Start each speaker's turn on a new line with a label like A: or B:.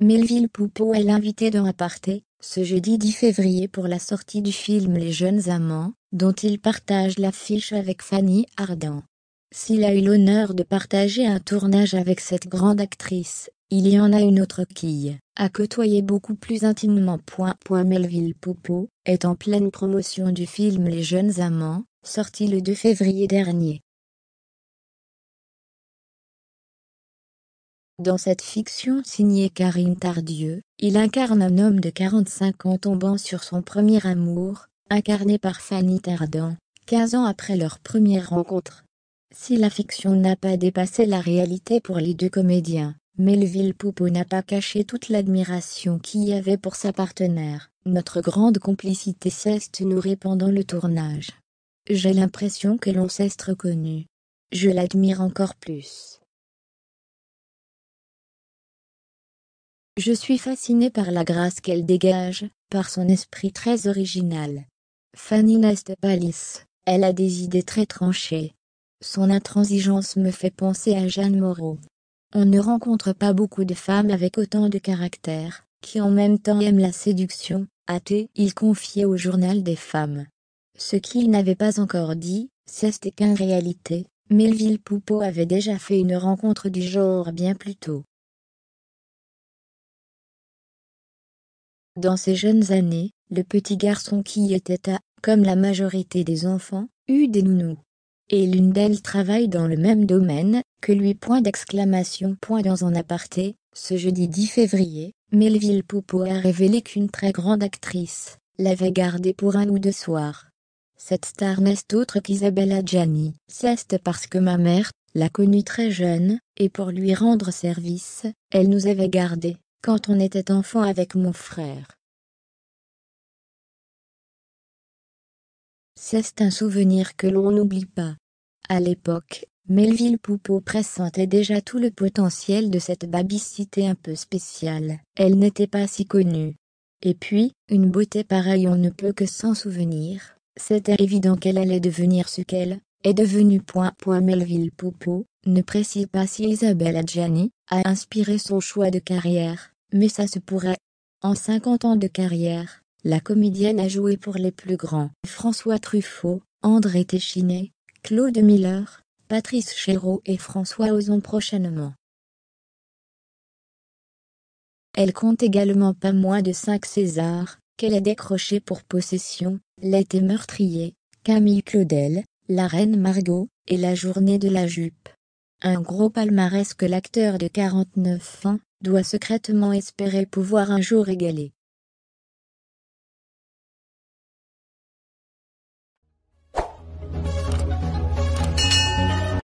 A: Melville Poupeau est l'invité de Aparté, ce jeudi 10 février pour la sortie du film Les Jeunes Amants, dont il partage l'affiche avec Fanny Ardant. S'il a eu l'honneur de partager un tournage avec cette grande actrice, il y en a une autre qui, à côtoyer beaucoup plus intimement. Melville Poupeau, est en pleine promotion du film Les Jeunes
B: Amants, sorti le 2 février dernier.
A: Dans cette fiction signée Karine Tardieu, il incarne un homme de 45 ans tombant sur son premier amour, incarné par Fanny Tardan, 15 ans après leur première rencontre. Si la fiction n'a pas dépassé la réalité pour les deux comédiens, Melville Poupeau n'a pas caché toute l'admiration qu'il y avait pour sa partenaire. Notre grande complicité s'est nourrie pendant le tournage. J'ai l'impression que l'on s'est reconnu. Je l'admire encore plus.
B: Je suis fasciné par la grâce
A: qu'elle dégage, par son esprit très original. Fanny n'est elle a des idées très tranchées. Son intransigeance me fait penser à Jeanne Moreau. On ne rencontre pas beaucoup de femmes avec autant de caractère, qui en même temps aiment la séduction, athée, il confiait au journal des femmes. Ce qu'il n'avait pas encore dit, C'était qu'en réalité, Melville Poupeau avait déjà fait une rencontre
B: du genre bien plus tôt.
A: Dans ses jeunes années, le petit garçon qui était à, comme la majorité des enfants, eut des nounous. Et l'une d'elles travaille dans le même domaine, que lui point d'exclamation point dans un aparté, ce jeudi 10 février, Melville Poupeau a révélé qu'une très grande actrice l'avait gardée pour un ou deux soirs. Cette star n'est autre qu'Isabella Gianni. C'est parce que ma mère l'a connue très jeune, et pour lui rendre service, elle nous avait gardés quand on était enfant avec mon
B: frère. C'est un
A: souvenir que l'on n'oublie pas. À l'époque, Melville Poupeau pressentait déjà tout le potentiel de cette babicité un peu spéciale. Elle n'était pas si connue. Et puis, une beauté pareille on ne peut que s'en souvenir. C'était évident qu'elle allait devenir ce qu'elle est devenue. Point, Melville Poupeau ne précise pas si Isabelle Adjani, a inspiré son choix de carrière, mais ça se pourrait. En 50 ans de carrière, la comédienne a joué pour les plus grands François Truffaut, André Téchiné, Claude Miller, Patrice Chéreau et François Ozon
B: prochainement. Elle compte également pas moins de
A: cinq Césars, qu'elle a décrochés pour Possession, L'été meurtrier, Camille Claudel, La Reine Margot et La Journée de la Jupe. Un gros palmarès que l'acteur de 49 ans doit secrètement espérer pouvoir un jour égaler.